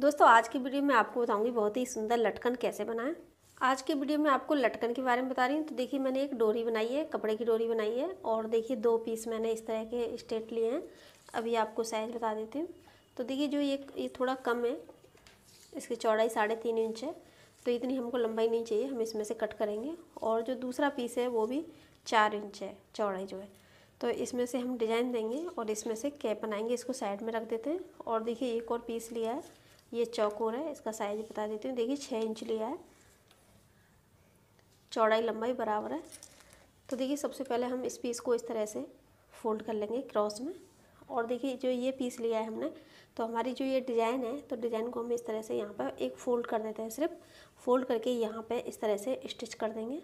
दोस्तों आज की वीडियो में आपको बताऊंगी बहुत ही सुंदर लटकन कैसे बनाएं आज की वीडियो में आपको लटकन के बारे में बता रही हूँ तो देखिए मैंने एक डोरी बनाई है कपड़े की डोरी बनाई है और देखिए दो पीस मैंने इस तरह के स्टेट लिए हैं अभी आपको साइज़ बता देती हूँ तो देखिए जो ये ये थोड़ा कम है इसकी चौड़ाई साढ़े तीन इंच है तो इतनी हमको लंबाई नहीं चाहिए हम इसमें से कट करेंगे और जो दूसरा पीस है वो भी चार इंच है चौड़ाई जो है तो इसमें से हम डिज़ाइन देंगे और इसमें से कैप बनाएंगे इसको साइड में रख देते हैं और देखिए एक और पीस लिया है ये चौकोर है इसका साइज बता देती हूँ देखिए छः इंच लिया है चौड़ाई लंबाई बराबर है तो देखिए सबसे पहले हम इस पीस को इस तरह से फोल्ड कर लेंगे क्रॉस में और देखिए जो ये पीस लिया है हमने तो हमारी जो ये डिज़ाइन है तो डिज़ाइन को हम इस तरह से यहाँ पर एक फ़ोल्ड कर देते हैं सिर्फ फोल्ड करके यहाँ पर इस तरह से स्टिच कर देंगे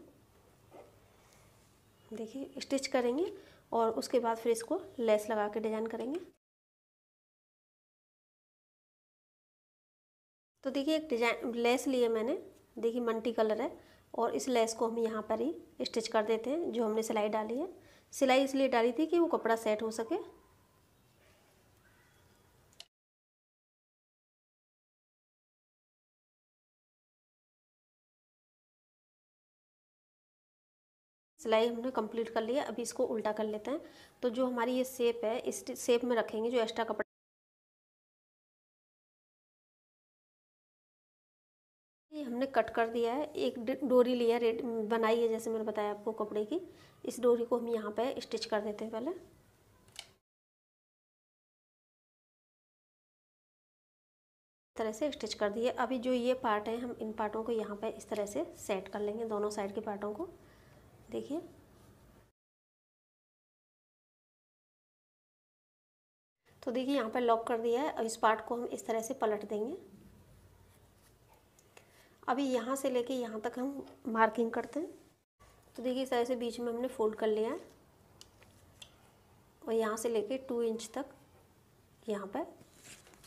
देखिए स्टिच करेंगे और उसके बाद फिर इसको लेस लगा के डिज़ाइन करेंगे तो देखिए एक डिजाइन लेस लिए मैंने देखिए मल्टी कलर है और इस लेस को हम यहाँ पर ही स्टिच कर देते हैं जो हमने सिलाई डाली है सिलाई इसलिए डाली थी कि वो कपड़ा सेट हो सके सिलाई हमने कंप्लीट कर लिया अभी इसको उल्टा कर लेते हैं तो जो हमारी ये सेप है इस सेप में रखेंगे जो एक्स्ट्रा कपड़ा ये हमने कट कर दिया है एक डोरी लिया रेड बनाई है जैसे मैंने बताया आपको कपड़े की इस डोरी को हम यहाँ पे स्टिच कर देते हैं पहले तरह से स्टिच कर दिए अभी जो ये पार्ट है हम इन पार्टों को यहाँ पे इस तरह से सेट कर लेंगे दोनों साइड के पार्टों को देखिए तो देखिए यहाँ पे लॉक कर दिया है और इस पार्ट को हम इस तरह से पलट देंगे अभी यहाँ से लेके यहाँ तक हम मार्किंग करते हैं तो देखिए इस तरह से बीच में हमने फोल्ड कर लिया है और यहाँ से लेके टू इंच तक यहाँ पर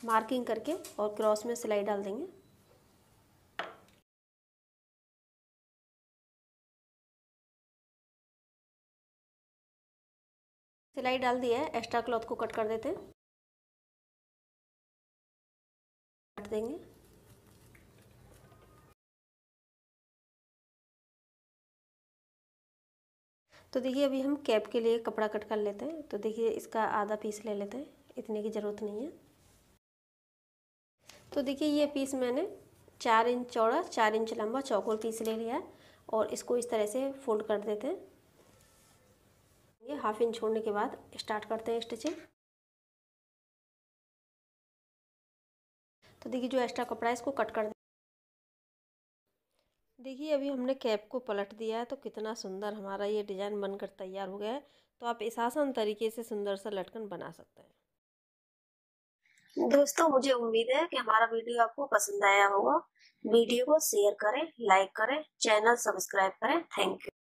मार्किंग करके और क्रॉस में सिलाई डाल देंगे सिलाई डाल दिया है एक्स्ट्रा क्लॉथ को कट कर देते हैं काट देंगे तो देखिए अभी हम कैप के लिए कपड़ा कट कर लेते हैं तो देखिए इसका आधा पीस ले लेते हैं इतने की ज़रूरत नहीं है तो देखिए ये पीस मैंने चार इंच चौड़ा चार इंच लंबा चौकोर पीस ले लिया है और इसको इस तरह से फोल्ड कर देते हैं ये हाफ इंच छोड़ने के बाद स्टार्ट करते हैं स्टिचिंग तो देखिए जो एक्स्ट्रा कपड़ा है इसको कट कर देखिए अभी हमने कैप को पलट दिया है तो कितना सुंदर हमारा ये डिज़ाइन बनकर तैयार हो गया है तो आप इस आसान तरीके से सुंदर सा लटकन बना सकते हैं दोस्तों मुझे उम्मीद है कि हमारा वीडियो आपको पसंद आया होगा वीडियो को शेयर करें लाइक करें चैनल सब्सक्राइब करें थैंक यू